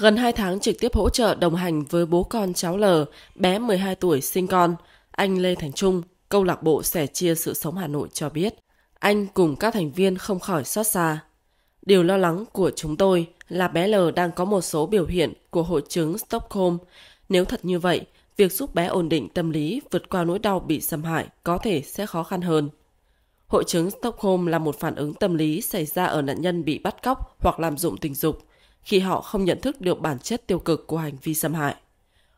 Gần 2 tháng trực tiếp hỗ trợ đồng hành với bố con cháu L, bé 12 tuổi sinh con, anh Lê Thành Trung, câu lạc bộ sẻ chia sự sống Hà Nội cho biết, anh cùng các thành viên không khỏi xót xa. Điều lo lắng của chúng tôi là bé L đang có một số biểu hiện của hội chứng Stockholm. Nếu thật như vậy, việc giúp bé ổn định tâm lý vượt qua nỗi đau bị xâm hại có thể sẽ khó khăn hơn. Hội chứng Stockholm là một phản ứng tâm lý xảy ra ở nạn nhân bị bắt cóc hoặc làm dụng tình dục khi họ không nhận thức được bản chất tiêu cực của hành vi xâm hại.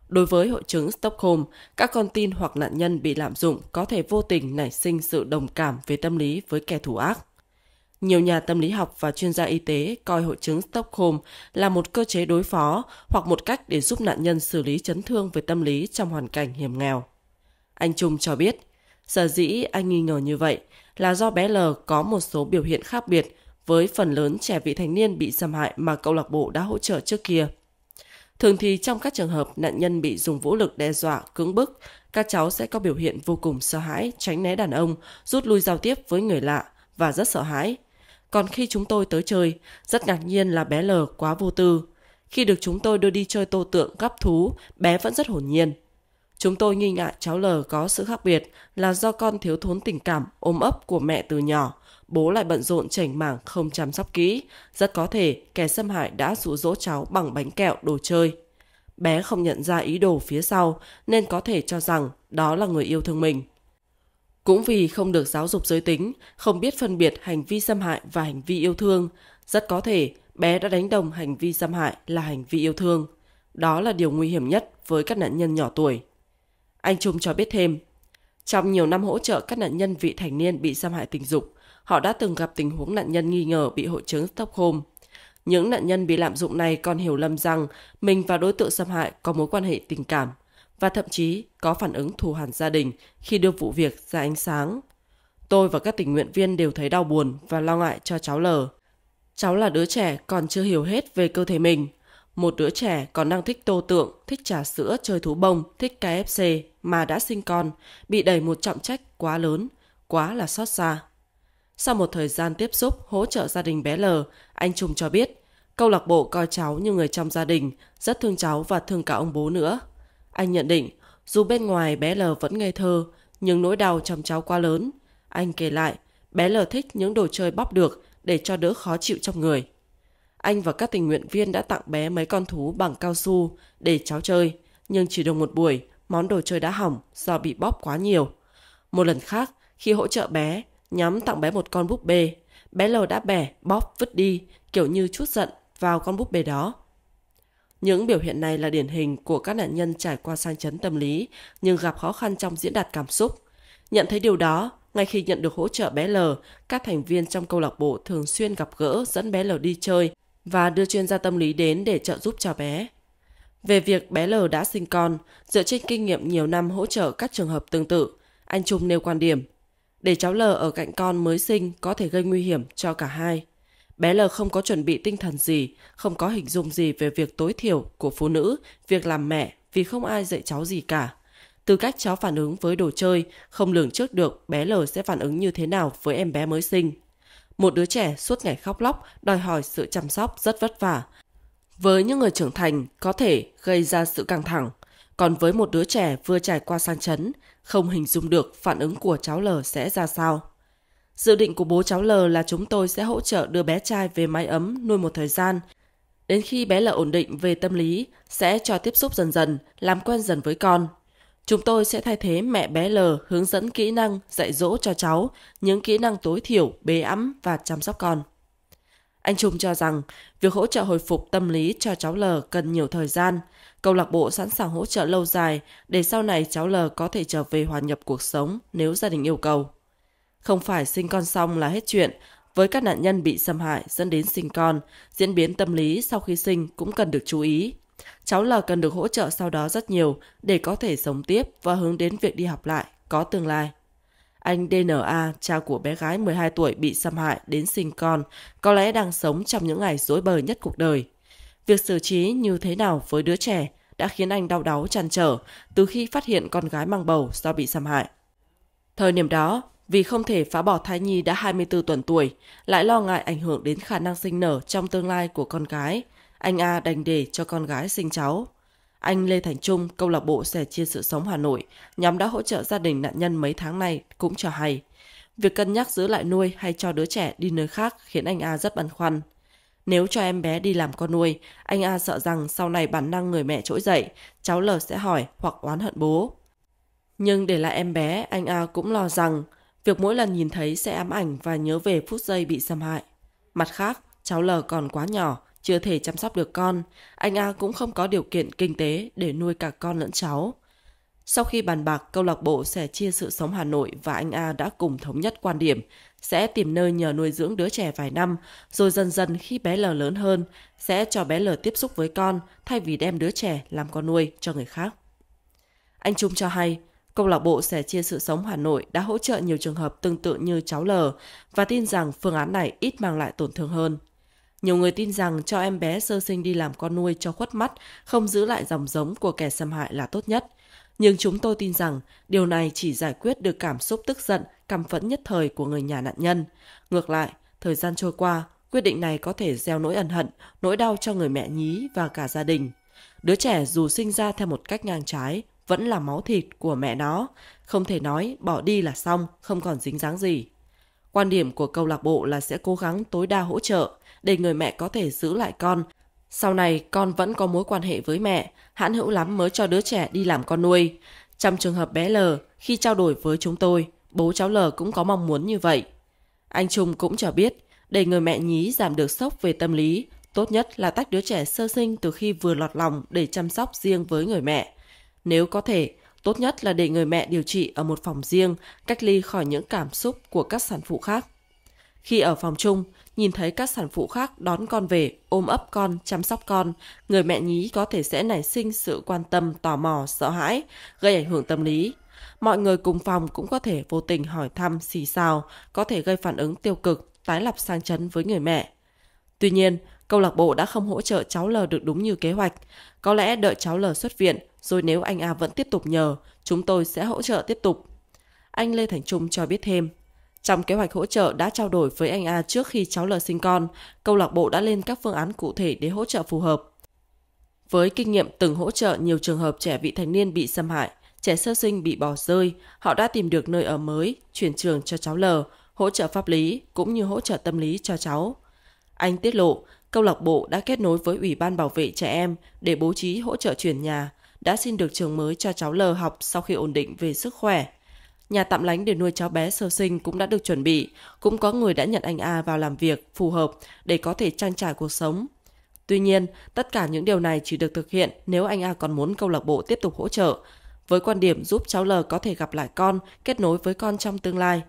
Đối với hội chứng Stockholm, các con tin hoặc nạn nhân bị lạm dụng có thể vô tình nảy sinh sự đồng cảm về tâm lý với kẻ thù ác. Nhiều nhà tâm lý học và chuyên gia y tế coi hội chứng Stockholm là một cơ chế đối phó hoặc một cách để giúp nạn nhân xử lý chấn thương về tâm lý trong hoàn cảnh hiểm nghèo. Anh Trung cho biết, sở dĩ anh nghi ngờ như vậy là do bé L có một số biểu hiện khác biệt với phần lớn trẻ vị thành niên bị xâm hại mà câu lạc bộ đã hỗ trợ trước kia. Thường thì trong các trường hợp nạn nhân bị dùng vũ lực đe dọa, cưỡng bức, các cháu sẽ có biểu hiện vô cùng sợ hãi, tránh né đàn ông, rút lui giao tiếp với người lạ và rất sợ hãi. Còn khi chúng tôi tới chơi, rất ngạc nhiên là bé L quá vô tư. Khi được chúng tôi đưa đi chơi tô tượng gắp thú, bé vẫn rất hồn nhiên. Chúng tôi nghi ngại cháu L có sự khác biệt là do con thiếu thốn tình cảm, ôm ấp của mẹ từ nhỏ, bố lại bận rộn chảnh mảng không chăm sóc kỹ, rất có thể kẻ xâm hại đã dụ dỗ cháu bằng bánh kẹo đồ chơi. Bé không nhận ra ý đồ phía sau nên có thể cho rằng đó là người yêu thương mình. Cũng vì không được giáo dục giới tính, không biết phân biệt hành vi xâm hại và hành vi yêu thương, rất có thể bé đã đánh đồng hành vi xâm hại là hành vi yêu thương. Đó là điều nguy hiểm nhất với các nạn nhân nhỏ tuổi. Anh Trung cho biết thêm, trong nhiều năm hỗ trợ các nạn nhân vị thành niên bị xâm hại tình dục, họ đã từng gặp tình huống nạn nhân nghi ngờ bị hội chứng Stockholm. Những nạn nhân bị lạm dụng này còn hiểu lầm rằng mình và đối tượng xâm hại có mối quan hệ tình cảm và thậm chí có phản ứng thù hẳn gia đình khi đưa vụ việc ra ánh sáng. Tôi và các tình nguyện viên đều thấy đau buồn và lo ngại cho cháu L. Cháu là đứa trẻ còn chưa hiểu hết về cơ thể mình. Một đứa trẻ còn đang thích tô tượng, thích trà sữa, chơi thú bông, thích KFC mà đã sinh con, bị đẩy một trọng trách quá lớn, quá là xót xa. Sau một thời gian tiếp xúc hỗ trợ gia đình bé L, anh Trung cho biết câu lạc bộ coi cháu như người trong gia đình, rất thương cháu và thương cả ông bố nữa. Anh nhận định dù bên ngoài bé L vẫn ngây thơ, nhưng nỗi đau trong cháu quá lớn. Anh kể lại, bé L thích những đồ chơi bóp được để cho đỡ khó chịu trong người. Anh và các tình nguyện viên đã tặng bé mấy con thú bằng cao su để cháu chơi, nhưng chỉ được một buổi, món đồ chơi đã hỏng do bị bóp quá nhiều. Một lần khác, khi hỗ trợ bé, nhắm tặng bé một con búp bê. Bé lầu đã bẻ, bóp, vứt đi, kiểu như chút giận vào con búp bê đó. Những biểu hiện này là điển hình của các nạn nhân trải qua sang chấn tâm lý nhưng gặp khó khăn trong diễn đạt cảm xúc. Nhận thấy điều đó, ngay khi nhận được hỗ trợ bé L, các thành viên trong câu lạc bộ thường xuyên gặp gỡ dẫn bé L đi chơi và đưa chuyên gia tâm lý đến để trợ giúp cho bé. Về việc bé L đã sinh con, dựa trên kinh nghiệm nhiều năm hỗ trợ các trường hợp tương tự, anh Trung nêu quan điểm để cháu L ở cạnh con mới sinh có thể gây nguy hiểm cho cả hai. Bé L không có chuẩn bị tinh thần gì, không có hình dung gì về việc tối thiểu của phụ nữ, việc làm mẹ vì không ai dạy cháu gì cả. Từ cách cháu phản ứng với đồ chơi, không lường trước được bé L sẽ phản ứng như thế nào với em bé mới sinh. Một đứa trẻ suốt ngày khóc lóc đòi hỏi sự chăm sóc rất vất vả. Với những người trưởng thành có thể gây ra sự căng thẳng, còn với một đứa trẻ vừa trải qua sang chấn, không hình dung được phản ứng của cháu L sẽ ra sao. Dự định của bố cháu L là chúng tôi sẽ hỗ trợ đưa bé trai về mái ấm nuôi một thời gian. Đến khi bé L ổn định về tâm lý, sẽ cho tiếp xúc dần dần, làm quen dần với con. Chúng tôi sẽ thay thế mẹ bé L hướng dẫn kỹ năng dạy dỗ cho cháu những kỹ năng tối thiểu, bế ấm và chăm sóc con. Anh Trung cho rằng Việc hỗ trợ hồi phục tâm lý cho cháu L cần nhiều thời gian. Câu lạc bộ sẵn sàng hỗ trợ lâu dài để sau này cháu L có thể trở về hòa nhập cuộc sống nếu gia đình yêu cầu. Không phải sinh con xong là hết chuyện. Với các nạn nhân bị xâm hại dẫn đến sinh con, diễn biến tâm lý sau khi sinh cũng cần được chú ý. Cháu L cần được hỗ trợ sau đó rất nhiều để có thể sống tiếp và hướng đến việc đi học lại, có tương lai. Anh DNA, cha của bé gái 12 tuổi bị xâm hại đến sinh con, có lẽ đang sống trong những ngày rối bời nhất cuộc đời. Việc xử trí như thế nào với đứa trẻ đã khiến anh đau đáu chăn trở từ khi phát hiện con gái mang bầu do bị xâm hại. Thời điểm đó, vì không thể phá bỏ thai nhi đã 24 tuần tuổi, lại lo ngại ảnh hưởng đến khả năng sinh nở trong tương lai của con gái, anh A đành để cho con gái sinh cháu. Anh Lê Thành Trung, câu lạc bộ sẻ chia sự sống Hà Nội, nhóm đã hỗ trợ gia đình nạn nhân mấy tháng nay cũng cho hay. Việc cân nhắc giữ lại nuôi hay cho đứa trẻ đi nơi khác khiến anh A rất băn khoăn. Nếu cho em bé đi làm con nuôi, anh A sợ rằng sau này bản năng người mẹ trỗi dậy, cháu L sẽ hỏi hoặc oán hận bố. Nhưng để lại em bé, anh A cũng lo rằng việc mỗi lần nhìn thấy sẽ ám ảnh và nhớ về phút giây bị xâm hại. Mặt khác, cháu L còn quá nhỏ, chưa thể chăm sóc được con, anh A cũng không có điều kiện kinh tế để nuôi cả con lẫn cháu. Sau khi bàn bạc, câu lạc bộ sẽ chia sự sống Hà Nội và anh A đã cùng thống nhất quan điểm sẽ tìm nơi nhờ nuôi dưỡng đứa trẻ vài năm, rồi dần dần khi bé L lớn hơn sẽ cho bé L tiếp xúc với con thay vì đem đứa trẻ làm con nuôi cho người khác. Anh Trung cho hay, câu lạc bộ sẻ chia sự sống Hà Nội đã hỗ trợ nhiều trường hợp tương tự như cháu L và tin rằng phương án này ít mang lại tổn thương hơn. Nhiều người tin rằng cho em bé sơ sinh đi làm con nuôi cho khuất mắt, không giữ lại dòng giống của kẻ xâm hại là tốt nhất. Nhưng chúng tôi tin rằng điều này chỉ giải quyết được cảm xúc tức giận, căm phẫn nhất thời của người nhà nạn nhân. Ngược lại, thời gian trôi qua, quyết định này có thể gieo nỗi ẩn hận, nỗi đau cho người mẹ nhí và cả gia đình. Đứa trẻ dù sinh ra theo một cách ngang trái, vẫn là máu thịt của mẹ nó, không thể nói bỏ đi là xong, không còn dính dáng gì. Quan điểm của câu lạc bộ là sẽ cố gắng tối đa hỗ trợ để người mẹ có thể giữ lại con. Sau này con vẫn có mối quan hệ với mẹ, hãn hữu lắm mới cho đứa trẻ đi làm con nuôi. Trong trường hợp bé L, khi trao đổi với chúng tôi, bố cháu L cũng có mong muốn như vậy. Anh Trung cũng cho biết, để người mẹ nhí giảm được sốc về tâm lý, tốt nhất là tách đứa trẻ sơ sinh từ khi vừa lọt lòng để chăm sóc riêng với người mẹ. Nếu có thể, Tốt nhất là để người mẹ điều trị ở một phòng riêng, cách ly khỏi những cảm xúc của các sản phụ khác. Khi ở phòng chung, nhìn thấy các sản phụ khác đón con về, ôm ấp con, chăm sóc con, người mẹ nhí có thể sẽ nảy sinh sự quan tâm, tò mò, sợ hãi, gây ảnh hưởng tâm lý. Mọi người cùng phòng cũng có thể vô tình hỏi thăm, xì xào, có thể gây phản ứng tiêu cực, tái lập sang chấn với người mẹ. Tuy nhiên, câu lạc bộ đã không hỗ trợ cháu L được đúng như kế hoạch. Có lẽ đợi cháu L xuất viện, rồi nếu anh A vẫn tiếp tục nhờ, chúng tôi sẽ hỗ trợ tiếp tục. Anh Lê Thành Trung cho biết thêm. Trong kế hoạch hỗ trợ đã trao đổi với anh A trước khi cháu L sinh con, câu lạc bộ đã lên các phương án cụ thể để hỗ trợ phù hợp. Với kinh nghiệm từng hỗ trợ nhiều trường hợp trẻ vị thành niên bị xâm hại, trẻ sơ sinh bị bỏ rơi, họ đã tìm được nơi ở mới, chuyển trường cho cháu L, hỗ trợ pháp lý cũng như hỗ trợ tâm lý cho cháu. Anh tiết lộ, câu lạc bộ đã kết nối với Ủy ban Bảo vệ trẻ em để bố trí hỗ trợ chuyển nhà, đã xin được trường mới cho cháu L học sau khi ổn định về sức khỏe. Nhà tạm lánh để nuôi cháu bé sơ sinh cũng đã được chuẩn bị, cũng có người đã nhận anh A vào làm việc phù hợp để có thể trang trải cuộc sống. Tuy nhiên, tất cả những điều này chỉ được thực hiện nếu anh A còn muốn câu lạc bộ tiếp tục hỗ trợ, với quan điểm giúp cháu L có thể gặp lại con, kết nối với con trong tương lai.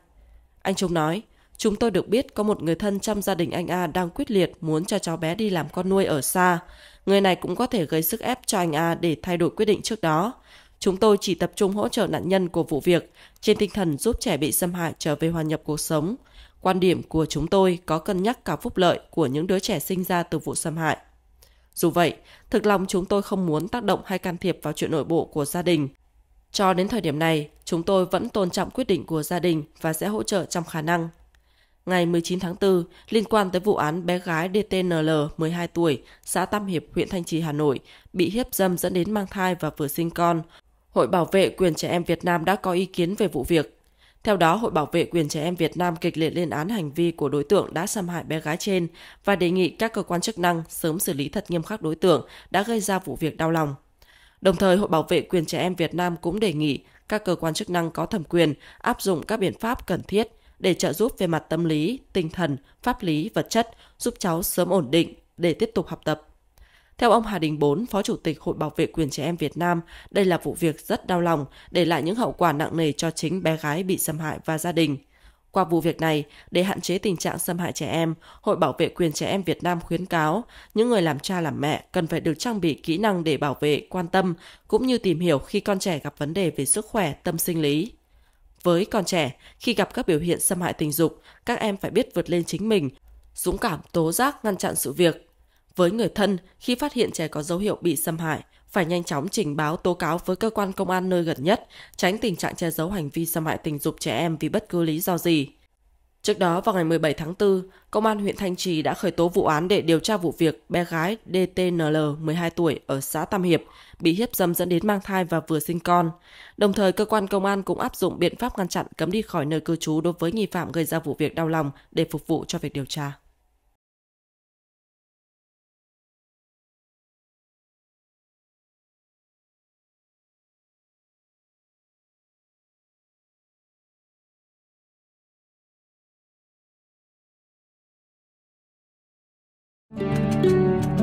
Anh Trung nói, Chúng tôi được biết có một người thân trong gia đình anh A đang quyết liệt muốn cho cháu bé đi làm con nuôi ở xa. Người này cũng có thể gây sức ép cho anh A để thay đổi quyết định trước đó. Chúng tôi chỉ tập trung hỗ trợ nạn nhân của vụ việc trên tinh thần giúp trẻ bị xâm hại trở về hòa nhập cuộc sống. Quan điểm của chúng tôi có cân nhắc cả phúc lợi của những đứa trẻ sinh ra từ vụ xâm hại. Dù vậy, thực lòng chúng tôi không muốn tác động hay can thiệp vào chuyện nội bộ của gia đình. Cho đến thời điểm này, chúng tôi vẫn tôn trọng quyết định của gia đình và sẽ hỗ trợ trong khả năng ngày 19 tháng 4 liên quan tới vụ án bé gái DTNL 12 tuổi, xã Tam Hiệp, huyện Thanh Trì, Hà Nội, bị hiếp dâm dẫn đến mang thai và vừa sinh con. Hội Bảo vệ quyền trẻ em Việt Nam đã có ý kiến về vụ việc. Theo đó, Hội Bảo vệ quyền trẻ em Việt Nam kịch liệt lên án hành vi của đối tượng đã xâm hại bé gái trên và đề nghị các cơ quan chức năng sớm xử lý thật nghiêm khắc đối tượng đã gây ra vụ việc đau lòng. Đồng thời, Hội Bảo vệ quyền trẻ em Việt Nam cũng đề nghị các cơ quan chức năng có thẩm quyền áp dụng các biện pháp cần thiết – để trợ giúp về mặt tâm lý, tinh thần, pháp lý, vật chất, giúp cháu sớm ổn định để tiếp tục học tập. Theo ông Hà Đình Bốn, Phó Chủ tịch Hội Bảo vệ quyền trẻ em Việt Nam, đây là vụ việc rất đau lòng, để lại những hậu quả nặng nề cho chính bé gái bị xâm hại và gia đình. Qua vụ việc này, để hạn chế tình trạng xâm hại trẻ em, Hội Bảo vệ quyền trẻ em Việt Nam khuyến cáo những người làm cha làm mẹ cần phải được trang bị kỹ năng để bảo vệ, quan tâm cũng như tìm hiểu khi con trẻ gặp vấn đề về sức khỏe, tâm sinh lý. Với con trẻ, khi gặp các biểu hiện xâm hại tình dục, các em phải biết vượt lên chính mình, dũng cảm tố giác ngăn chặn sự việc. Với người thân, khi phát hiện trẻ có dấu hiệu bị xâm hại, phải nhanh chóng trình báo tố cáo với cơ quan công an nơi gần nhất, tránh tình trạng che giấu hành vi xâm hại tình dục trẻ em vì bất cứ lý do gì. Trước đó vào ngày 17 tháng 4, Công an huyện Thanh Trì đã khởi tố vụ án để điều tra vụ việc bé gái DTNL 12 tuổi ở xã Tam Hiệp bị hiếp dâm dẫn đến mang thai và vừa sinh con. Đồng thời, cơ quan công an cũng áp dụng biện pháp ngăn chặn cấm đi khỏi nơi cư trú đối với nghi phạm gây ra vụ việc đau lòng để phục vụ cho việc điều tra. you.